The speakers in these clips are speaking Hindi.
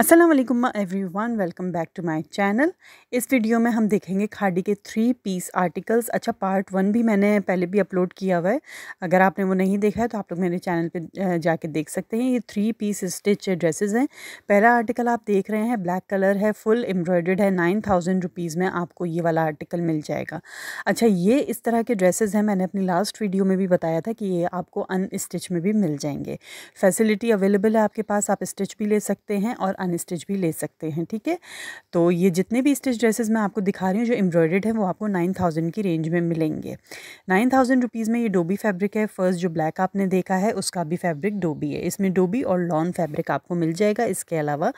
Aslam every one welcome back to my channel इस वीडियो में हम देखेंगे खाड़ी के थ्री पीस आर्टिकल्स अच्छा पार्ट वन भी मैंने पहले भी अपलोड किया हुआ है अगर आपने वो नहीं देखा है तो आप लोग मेरे चैनल पे जाके देख सकते हैं ये थ्री पीस स्टिच ड्रेसेस हैं पहला आर्टिकल आप देख रहे हैं ब्लैक कलर है फुल एम्ब्रॉयड है नाइन थाउजेंड रुपीज़ में आपको ये वाला आर्टिकल मिल जाएगा अच्छा ये इस तरह के ड्रेसेज हैं मैंने अपनी लास्ट वीडियो में भी बताया था कि ये आपको अन स्टिच में भी मिल जाएंगे फैसिलिटी अवेलेबल है आपके पास आप स्टिच भी ले सकते हैं और अनस्टिच भी ले सकते हैं ठीक है तो ये जितने भी स्टिच ड्रेसेस मैं आपको दिखा रही हूँ जो एम्ब्रॉयडेड है वो आपको नाइन थाउजेंड की रेंज में मिलेंगे नाइन थाउजेंड रुपीज़ में ये डोबी फैब्रिक है फर्स्ट जो ब्लैक आपने देखा है उसका भी फैब्रिक डोबी है इसमें डोबी और लॉन फैब्रिक आपको मिल जाएगा इसके अलावा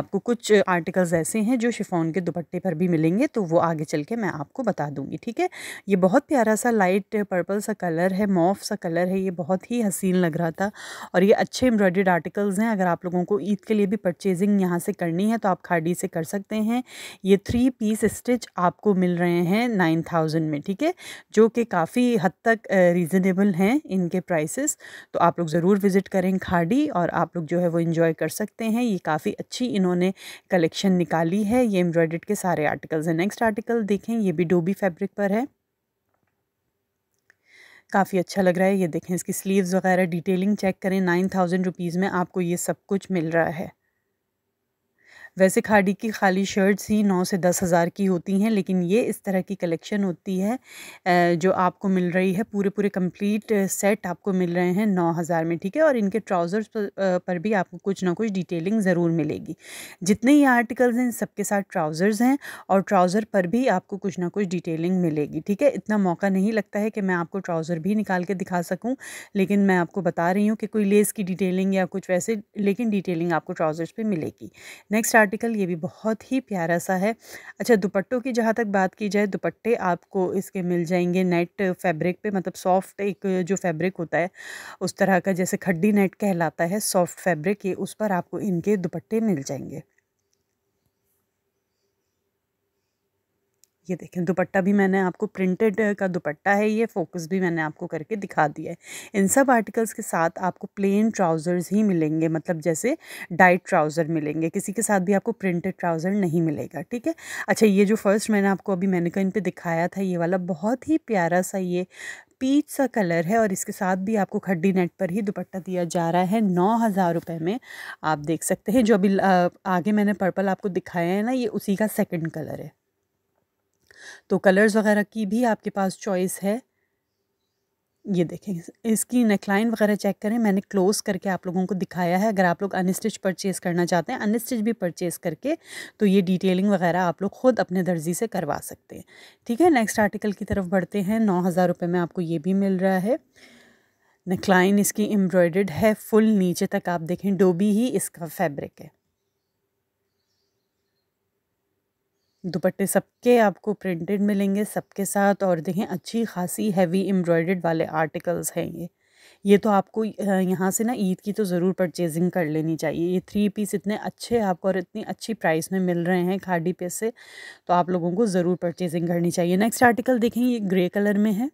आपको कुछ आर्टिकल्स ऐसे हैं जो शिफोन के दुपट्टे पर भी मिलेंगे तो वो आगे चल के मैं आपको बता दूंगी ठीक है ये बहुत प्यारा सा लाइट पर्पल सा कलर है मॉफ सा कलर है ये बहुत ही हसीन लग रहा था और ये अच्छे एम्ब्रॉयडेड आर्टिकल्स हैं अगर आप लोगों को ईद के लिए भी परचेजिंग ब्लाउजिंग यहाँ से करनी है तो आप खाड़ी से कर सकते हैं ये थ्री पीस स्टिच आपको मिल रहे हैं नाइन थाउजेंड में ठीक है जो कि काफ़ी हद तक रीज़नेबल हैं इनके प्राइसेस तो आप लोग ज़रूर विज़िट करें खाड़ी और आप लोग जो है वो इन्जॉय कर सकते हैं ये काफ़ी अच्छी इन्होंने कलेक्शन निकाली है ये एम्ब्रॉयड के सारे आर्टिकल्स हैं नेक्स्ट आर्टिकल देखें ये भी डोबी फैब्रिक पर है काफ़ी अच्छा लग रहा है ये देखें इसकी स्लीव्स वगैरह डिटेलिंग चेक करें नाइन थाउजेंड रुपीज़ में आपको ये सब कुछ मिल रहा है वैसे खाड़ी की खाली शर्ट्स ही नौ से दस हज़ार की होती हैं लेकिन ये इस तरह की कलेक्शन होती है जो आपको मिल रही है पूरे पूरे कंप्लीट सेट आपको मिल रहे हैं नौ हज़ार में ठीक है और इनके ट्राउज़र्स पर भी आपको कुछ ना कुछ डिटेलिंग ज़रूर मिलेगी जितने ये आर्टिकल्स हैं सबके साथ ट्राउज़र्स हैं और ट्राउज़र पर भी आपको कुछ ना कुछ डिटेलिंग मिलेगी ठीक है इतना मौका नहीं लगता है कि मैं आपको ट्राउज़र भी निकाल के दिखा सकूँ लेकिन मैं आपको बता रही हूँ कि कोई लेस की डिटेलिंग या कुछ वैसे लेकिन डिटेलिंग आपको ट्राउज़र्स पर मिलेगी नेक्स्ट आर्टिकल ये भी बहुत ही प्यारा सा है अच्छा दुपट्टों की जहाँ तक बात की जाए दुपट्टे आपको इसके मिल जाएंगे नेट फैब्रिक पे मतलब सॉफ्ट एक जो फैब्रिक होता है उस तरह का जैसे खड्डी नेट कहलाता है सॉफ्ट फैब्रिक ये उस पर आपको इनके दुपट्टे मिल जाएंगे ये देखें दुपट्टा भी मैंने आपको प्रिंटेड का दुपट्टा है ये फोकस भी मैंने आपको करके दिखा दिया है इन सब आर्टिकल्स के साथ आपको प्लेन ट्राउज़र्स ही मिलेंगे मतलब जैसे डाइट ट्राउज़र मिलेंगे किसी के साथ भी आपको प्रिंटेड ट्राउज़र नहीं मिलेगा ठीक है अच्छा ये जो फर्स्ट मैंने आपको अभी मैंने कहीं पर दिखाया था ये वाला बहुत ही प्यारा सा ये पीच सा कलर है और इसके साथ भी आपको खड्डी नेट पर ही दुपट्टा दिया जा रहा है नौ हज़ार रुपये में आप देख सकते हैं जो अभी आगे मैंने पर्पल आपको दिखाया है ना ये उसी का सेकंड कलर है तो कलर्स वगैरह की भी आपके पास चॉइस है ये देखें इसकी नेकलाइन वगैरह चेक करें मैंने क्लोज़ करके आप लोगों को दिखाया है अगर आप लोग अनस्टिच परचेज़ करना चाहते हैं अनस्टिच भी परचेज़ करके तो ये डिटेलिंग वगैरह आप लोग ख़ुद अपने दर्जी से करवा सकते हैं ठीक है नेक्स्ट आर्टिकल की तरफ बढ़ते हैं नौ हज़ार रुपये में आपको ये भी मिल रहा है नेकलाइन इसकी एम्ब्रॉयड है फुल नीचे तक आप देखें डोबी ही इसका फैब्रिक है दुपट्टे सबके आपको प्रिंटेड मिलेंगे सबके साथ और देखें अच्छी खासी हैवी एम्ब्रॉयड वाले आर्टिकल्स हैं ये ये तो आपको यहाँ से ना ईद की तो ज़रूर परचेजिंग कर लेनी चाहिए ये थ्री पीस इतने अच्छे आपको और इतनी अच्छी प्राइस में मिल रहे हैं खाडी पे से तो आप लोगों को ज़रूर परचेजिंग करनी चाहिए नेक्स्ट आर्टिकल देखें ये ग्रे कलर में है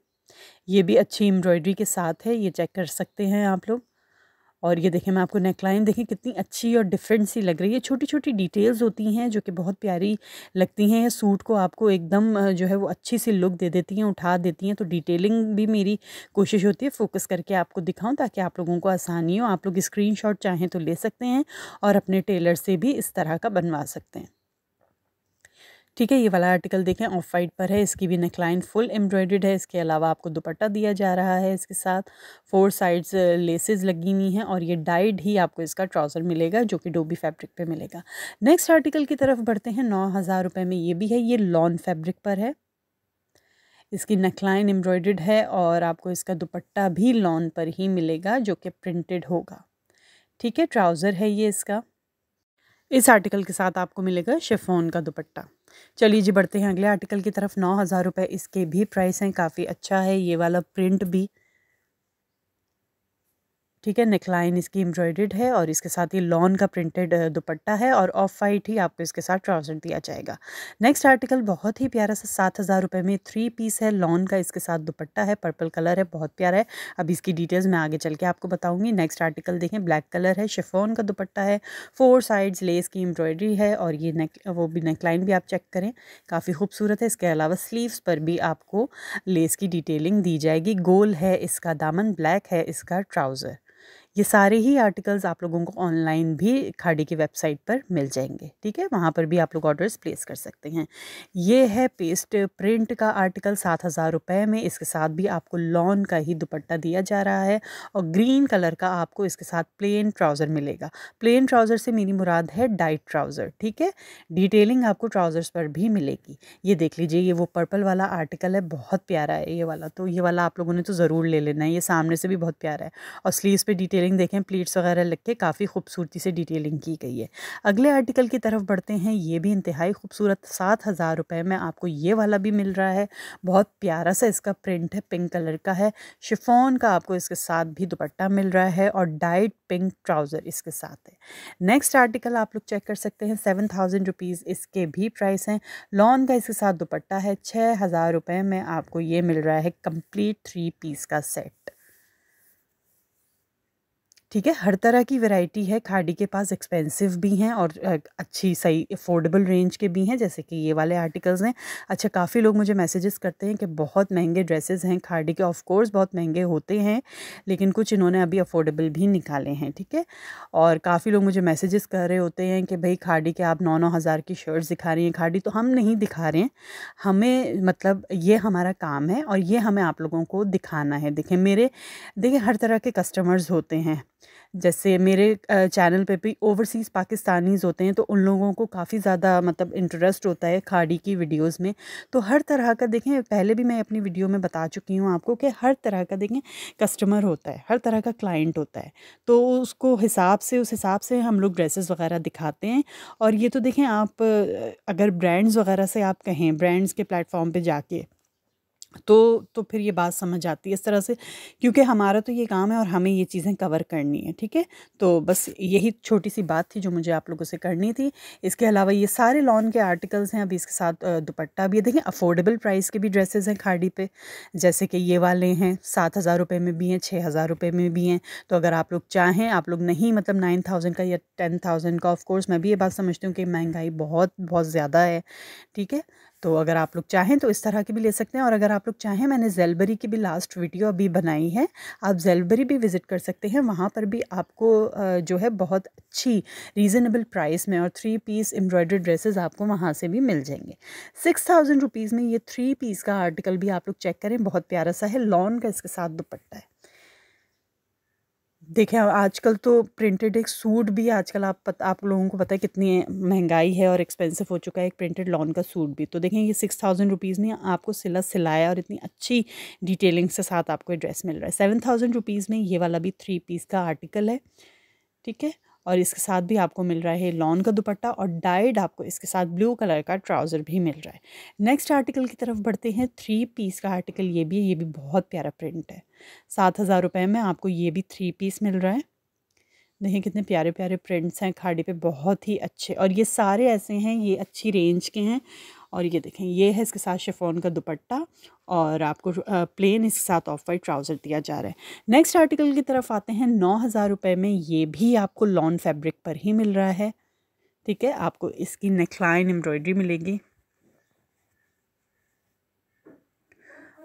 ये भी अच्छी एम्ब्रॉयडरी के साथ है ये चेक कर सकते हैं आप लोग और ये देखें मैं आपको नेकलाइन देखें कितनी अच्छी और डिफरेंट सी लग रही है छोटी छोटी डिटेल्स होती हैं जो कि बहुत प्यारी लगती हैं सूट को आपको एकदम जो है वो अच्छी सी लुक दे देती हैं उठा देती हैं तो डिटेलिंग भी मेरी कोशिश होती है फोकस करके आपको दिखाऊं ताकि आप लोगों को आसानी हो आप लोग स्क्रीन चाहें तो ले सकते हैं और अपने टेलर से भी इस तरह का बनवा सकते हैं ठीक है ये वाला आर्टिकल देखें ऑफ वाइट पर है इसकी भी नेकलाइन फुल एम्ब्रॉयड है इसके अलावा आपको दुपट्टा दिया जा रहा है इसके साथ फोर साइड्स लेसेस लगी हुई हैं और ये डाइड ही आपको इसका ट्राउज़र मिलेगा जो कि डोबी फैब्रिक पे मिलेगा नेक्स्ट आर्टिकल की तरफ बढ़ते हैं नौ हज़ार रुपये में ये भी है ये लॉन फैब्रिक पर है इसकी नेकलाइन एम्ब्रॉयड है और आपको इसका दुपट्टा भी लॉन पर ही मिलेगा जो कि प्रिंटेड होगा ठीक है ट्राउज़र है ये इसका इस आर्टिकल के साथ आपको मिलेगा शेफोन का दुपट्टा चलिए जी बढ़ते हैं अगले आर्टिकल की तरफ नौ हज़ार रुपये इसके भी प्राइस हैं काफ़ी अच्छा है ये वाला प्रिंट भी ठीक है नेकलाइन इसकी एम्ब्रॉयडेड है और इसके साथ ये लॉन का प्रिंटेड दुपट्टा है और ऑफ वाइट ही आपको इसके साथ ट्राउज़र दिया जाएगा नेक्स्ट आर्टिकल बहुत ही प्यारा सा सात हज़ार रुपये में थ्री पीस है लॉन का इसके साथ दुपट्टा है पर्पल कलर है बहुत प्यारा है अब इसकी डिटेल्स मैं आगे चल के आपको बताऊँगी नेक्स्ट आर्टिकल देखें ब्लैक कलर है शिफोन का दुपट्टा है फोर साइड्स लेस की एम्ब्रॉयडरी है और ये नेक वो भी नेकलाइन भी आप चेक करें काफ़ी खूबसूरत है इसके अलावा स्लीवस पर भी आपको लेस की डिटेलिंग दी जाएगी गोल है इसका दामन ब्लैक है इसका ट्राउज़र ये सारे ही आर्टिकल्स आप लोगों को ऑनलाइन भी खाड़ी की वेबसाइट पर मिल जाएंगे ठीक है वहाँ पर भी आप लोग ऑर्डर्स प्लेस कर सकते हैं ये है पेस्ट प्रिंट का आर्टिकल सात हज़ार रुपये में इसके साथ भी आपको लॉन का ही दुपट्टा दिया जा रहा है और ग्रीन कलर का आपको इसके साथ प्लेन ट्राउज़र मिलेगा प्लेन ट्राउज़र से मेरी मुराद है डाइट ट्राउज़र ठीक है डिटेलिंग आपको ट्राउज़र्स पर भी मिलेगी ये देख लीजिए ये वो पर्पल वाला आर्टिकल है बहुत प्यारा है ये वाला तो ये वाला आप लोगों ने तो ज़रूर ले लेना है ये सामने से भी बहुत प्यारा है और स्लीव पर डिटेल डिटेलिंग देखें प्लीट्स वगैरह लग के काफ़ी खूबसूरती से डिटेलिंग की गई है अगले आर्टिकल की तरफ बढ़ते हैं ये भी इंतहाई खूबसूरत सात हज़ार रुपये में आपको ये वाला भी मिल रहा है बहुत प्यारा सा इसका प्रिंट है पिंक कलर का है शिफोन का आपको इसके साथ भी दुपट्टा मिल रहा है और डाइट पिंक ट्राउज़र इसके साथ है नेक्स्ट आर्टिकल आप लोग चेक कर सकते हैं सेवन थाउजेंड रुपीज़ इसके भी प्राइस हैं लॉन का इसके साथ दुपट्टा है छः हज़ार रुपये में आपको ये मिल रहा है कंप्लीट थ्री पीस का सेट ठीक है हर तरह की वैरायटी है खाड़ी के पास एक्सपेंसिव भी हैं और अच्छी सही अफोर्डेबल रेंज के भी हैं जैसे कि ये वाले आर्टिकल्स हैं अच्छा काफ़ी लोग मुझे मैसेजेस करते हैं कि बहुत महंगे ड्रेसेस हैं खाड़ी के ऑफ कोर्स बहुत महंगे होते हैं लेकिन कुछ इन्होंने अभी अफोर्डेबल भी निकाले हैं ठीक है और काफ़ी लोग मुझे मैसेजेस कर रहे होते हैं कि भाई खाड़ी के आप नौ नौ हज़ार की शर्ट्स दिखा रही हैं खाड़ी तो हम नहीं दिखा रहे हैं हमें मतलब ये हमारा काम है और ये हमें आप लोगों को दिखाना है देखें मेरे देखिए हर तरह के कस्टमर्स होते हैं जैसे मेरे चैनल पे भी ओवरसीज़ पाकिस्तानीज़ होते हैं तो उन लोगों को काफ़ी ज़्यादा मतलब इंटरेस्ट होता है खाड़ी की वीडियोस में तो हर तरह का देखें पहले भी मैं अपनी वीडियो में बता चुकी हूँ आपको कि हर तरह का देखें कस्टमर होता है हर तरह का क्लाइंट होता है तो उसको हिसाब से उस हिसाब से हम लोग ड्रेसेस वगैरह दिखाते हैं और ये तो देखें आप अगर ब्रांड्स वगैरह से आप कहें ब्रांड्स के प्लेटफॉर्म पर जाके तो तो फिर ये बात समझ आती है इस तरह से क्योंकि हमारा तो ये काम है और हमें ये चीज़ें कवर करनी है ठीक है तो बस यही छोटी सी बात थी जो मुझे आप लोगों से करनी थी इसके अलावा ये सारे लॉन के आर्टिकल्स हैं अभी इसके साथ दुपट्टा भी देखें अफोर्डेबल प्राइस के भी ड्रेसेस हैं खाड़ी पे जैसे कि ये वाले हैं सात हज़ार रुपये में भी हैं छः हज़ार में भी हैं तो अगर आप लोग चाहें आप लोग नहीं मतलब नाइन थाउजेंड का या टेन थाउजेंड का ऑफकोर्स मैं भी ये बात समझती हूँ कि महंगाई बहुत बहुत ज़्यादा है ठीक है तो अगर आप लोग चाहें तो इस तरह की भी ले सकते हैं और अगर आप लोग चाहें मैंने जेलबरी की भी लास्ट वीडियो अभी बनाई है आप जेलबरी भी विज़िट कर सकते हैं वहाँ पर भी आपको जो है बहुत अच्छी रीज़नेबल प्राइस में और थ्री पीस एम्ब्रॉयड्री ड्रेसेस आपको वहाँ से भी मिल जाएंगे सिक्स थाउजेंड रुपीज़ में ये थ्री पीस का आर्टिकल भी आप लोग चेक करें बहुत प्यारा सा है लॉन का इसके साथ दुपट्टा है देखिए आजकल तो प्रिंटेड एक सूट भी आजकल आप पत, आप लोगों को पता है कितनी महंगाई है और एक्सपेंसिव हो चुका है एक प्रिंटेड लॉन का सूट भी तो देखें ये सिक्स थाउजेंड रुपीज़ में आपको सिला सिलाया और इतनी अच्छी डिटेलिंग के साथ आपको ड्रेस मिल रहा है सेवन थाउजेंड रुपीज़ में ये वाला भी थ्री पीस का आर्टिकल है ठीक है और इसके साथ भी आपको मिल रहा है लॉन का दुपट्टा और डाइड आपको इसके साथ ब्लू कलर का ट्राउज़र भी मिल रहा है नेक्स्ट आर्टिकल की तरफ बढ़ते हैं थ्री पीस का आर्टिकल ये भी है ये भी बहुत प्यारा प्रिंट है सात हज़ार रुपये में आपको ये भी थ्री पीस मिल रहा है देखिए कितने प्यारे प्यारे प्रिंट्स हैं खाड़ी पे बहुत ही अच्छे और ये सारे ऐसे हैं ये अच्छी रेंज के हैं और ये देखें ये है इसके साथ शेफोन का दुपट्टा और आपको प्लेन इसके साथ ऑफ वाइट ट्राउज़र दिया जा रहा है नेक्स्ट आर्टिकल की तरफ आते हैं नौ हज़ार रुपये में ये भी आपको लॉन फैब्रिक पर ही मिल रहा है ठीक है आपको इसकी नेकलाइन एम्ब्रॉयडरी मिलेगी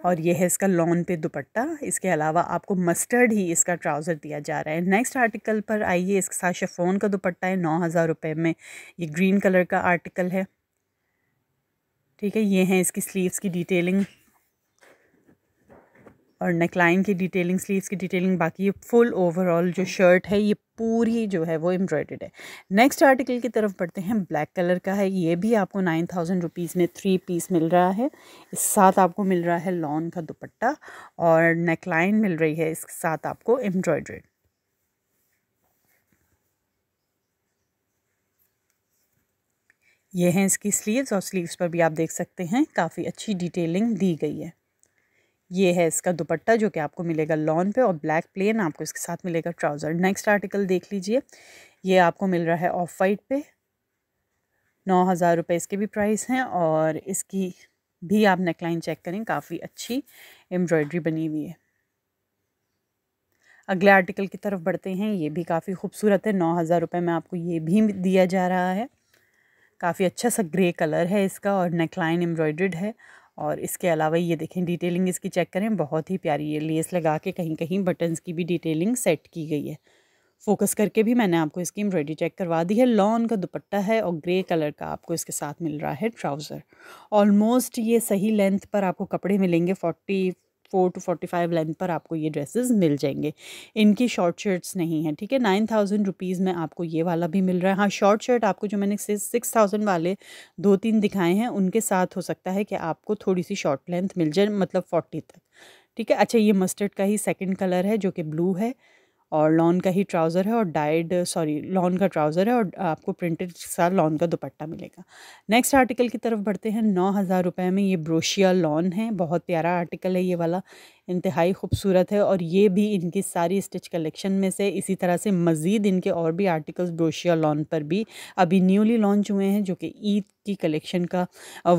और ये है इसका लॉन पे दुपट्टा इसके अलावा आपको मस्टर्ड ही इसका ट्राउज़र दिया जा रहा है नेक्स्ट आर्टिकल पर आइए इसके साथ शेफोन का दुपट्टा है नौ हज़ार रुपये में ये ग्रीन कलर का आर्टिकल है ठीक है ये हैं इसकी स्लीव्स की डिटेलिंग और नेकलाइन की डिटेलिंग स्लीव्स की डिटेलिंग बाकी ये फुल ओवरऑल जो शर्ट है ये पूरी जो है वो एम्ब्रॉयडेड है नेक्स्ट आर्टिकल की तरफ बढ़ते हैं ब्लैक कलर का है ये भी आपको नाइन थाउजेंड रुपीज़ में थ्री पीस मिल रहा है इस साथ आपको मिल रहा है लॉन का दुपट्टा और नेकलाइन मिल रही है इसके साथ आपको एम्ब्रॉयड्रेड ये हैं इसकी स्लीव्स और स्लीव्स पर भी आप देख सकते हैं काफ़ी अच्छी डिटेलिंग दी गई है ये है इसका दुपट्टा जो कि आपको मिलेगा लॉन पे और ब्लैक प्लेन आपको इसके साथ मिलेगा ट्राउज़र नेक्स्ट आर्टिकल देख लीजिए ये आपको मिल रहा है ऑफ वाइट पे नौ हज़ार रुपये इसके भी प्राइस हैं और इसकी भी आप नेकलाइन चेक करें काफ़ी अच्छी एम्ब्रॉयड्री बनी हुई है अगले आर्टिकल की तरफ बढ़ते हैं ये भी काफ़ी खूबसूरत है नौ हज़ार रुपये में आपको ये भी दिया जा रहा है काफ़ी अच्छा सा ग्रे कलर है इसका और नेकलाइन एम्ब्रॉयड्रेड है और इसके अलावा ये देखें डिटेलिंग इसकी चेक करें बहुत ही प्यारी है लेस लगा के कहीं कहीं बटन्स की भी डिटेलिंग सेट की गई है फोकस करके भी मैंने आपको इसकी एम्ब्रॉयडरी चेक करवा दी है लॉन का दुपट्टा है और ग्रे कलर का आपको इसके साथ मिल रहा है ट्राउज़र ऑलमोस्ट ये सही लेंथ पर आपको कपड़े मिलेंगे forty four to forty five length पर आपको ये ड्रेसेस मिल जाएंगे इनकी शॉर्ट शर्ट्स नहीं है ठीक है नाइन थाउजेंड रुपीज़ में आपको ये वाला भी मिल रहा है हाँ शॉर्ट शर्ट आपको जो मैंने सिक्स थाउजेंड वाले दो तीन दिखाए हैं उनके साथ हो सकता है कि आपको थोड़ी सी शॉर्ट लेंथ मिल जाए मतलब फोर्टी तक ठीक है अच्छा ये मस्टर्ड का ही सेकेंड कलर है जो कि ब्लू है और लॉन का ही ट्राउज़र है और डाइड सॉरी लॉन का ट्राउज़र है और आपको प्रिंटेड सा लॉन का दुपट्टा मिलेगा नेक्स्ट आर्टिकल की तरफ बढ़ते हैं नौ हज़ार रुपये में ये ब्रोशिया लॉन है बहुत प्यारा आर्टिकल है ये वाला इंतहाई खूबसूरत है और ये भी इनकी सारी स्टिच कलेक्शन में से इसी तरह से मज़ीद इनके और भी आर्टिकल्स ब्रोशिया लॉन पर भी अभी न्यूली लॉन्च हुए हैं जो कि ईद की कलेक्शन का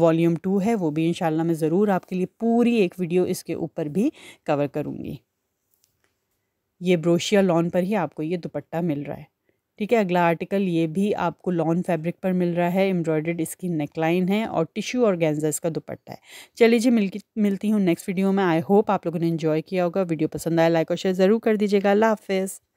वॉल्यूम टू है वो भी इन मैं ज़रूर आपके लिए पूरी एक वीडियो इसके ऊपर भी कवर करूँगी ये ब्रोशिया लॉन पर ही आपको ये दुपट्टा मिल रहा है ठीक है अगला आर्टिकल ये भी आपको लॉन फैब्रिक पर मिल रहा है एम्ब्रॉयडर्ड इसकी नेकलाइन है और टिश्यू और गेंजा इसका दुपट्टा है चलिए जी मिल मिलती हूँ नेक्स्ट वीडियो में आई होप आप लोगों ने इन्जॉय किया होगा वीडियो पसंद आया लाइक और शेयर ज़रूर कर दीजिएगा अल्लाह हाफिज़